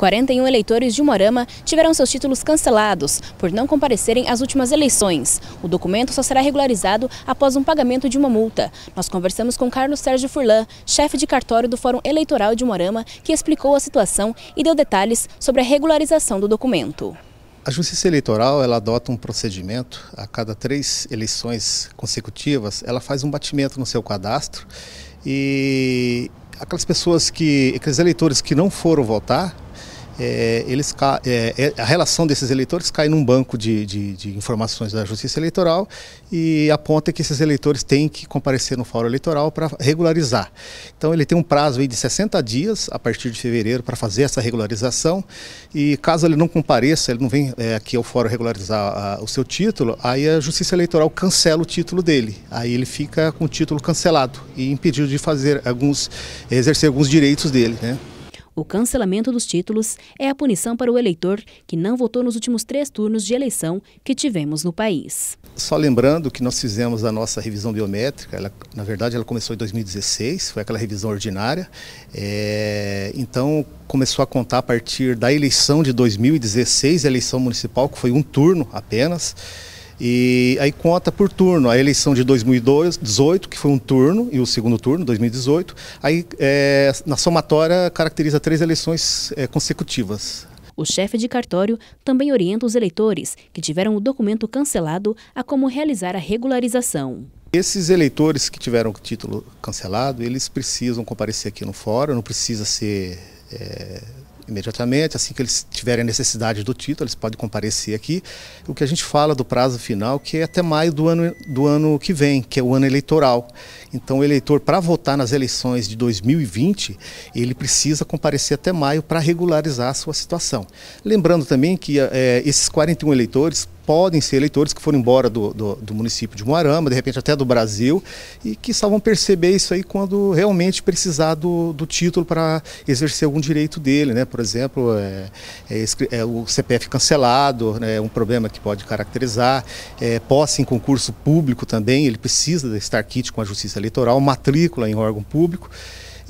41 eleitores de Morama tiveram seus títulos cancelados por não comparecerem às últimas eleições. O documento só será regularizado após um pagamento de uma multa. Nós conversamos com Carlos Sérgio Furlan, chefe de cartório do Fórum Eleitoral de Morama, que explicou a situação e deu detalhes sobre a regularização do documento. A Justiça Eleitoral ela adota um procedimento a cada três eleições consecutivas. Ela faz um batimento no seu cadastro e aquelas pessoas que, aqueles eleitores que não foram votar, é, eles é, é, a relação desses eleitores cai num banco de, de, de, informações da Justiça Eleitoral e aponta que esses eleitores têm que comparecer no fórum eleitoral para regularizar. Então ele tem um prazo de 60 dias a partir de fevereiro para fazer essa regularização e caso ele não compareça, ele não vem é, aqui ao fórum regularizar a, o seu título, aí a Justiça Eleitoral cancela o título dele. Aí ele fica com o título cancelado e impedido de fazer alguns exercer alguns direitos dele, né? O cancelamento dos títulos é a punição para o eleitor que não votou nos últimos três turnos de eleição que tivemos no país. Só lembrando que nós fizemos a nossa revisão biométrica, ela, na verdade ela começou em 2016, foi aquela revisão ordinária, é, então começou a contar a partir da eleição de 2016, eleição municipal, que foi um turno apenas, e aí conta por turno. A eleição de 2018, que foi um turno, e o segundo turno, 2018. Aí, é, na somatória, caracteriza três eleições é, consecutivas. O chefe de cartório também orienta os eleitores que tiveram o documento cancelado a como realizar a regularização. Esses eleitores que tiveram o título cancelado, eles precisam comparecer aqui no fórum, não precisa ser é, imediatamente. Assim que eles tiverem necessidade do título, eles podem comparecer aqui. O que a gente fala do prazo final, que é até maio do ano, do ano que vem, que é o ano eleitoral. Então, o eleitor, para votar nas eleições de 2020, ele precisa comparecer até maio para regularizar a sua situação. Lembrando também que é, esses 41 eleitores podem ser eleitores que foram embora do, do, do, município de Moarama, de repente até do Brasil, e que só vão perceber isso aí quando realmente precisar do, do título para exercer algum direito dele, né? Por exemplo, é, é, é o CPF cancelado, né? é né? um problema que pode caracterizar, é, posse em concurso público também, ele precisa estar kit com a Justiça Eleitoral, matrícula em órgão público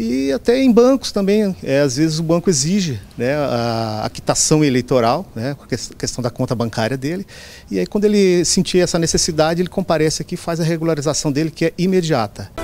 e até em bancos também. É, às vezes o banco exige né, a, a quitação eleitoral, né, a questão da conta bancária dele. E aí, quando ele sentir essa necessidade, ele comparece aqui e faz a regularização dele, que é imediata.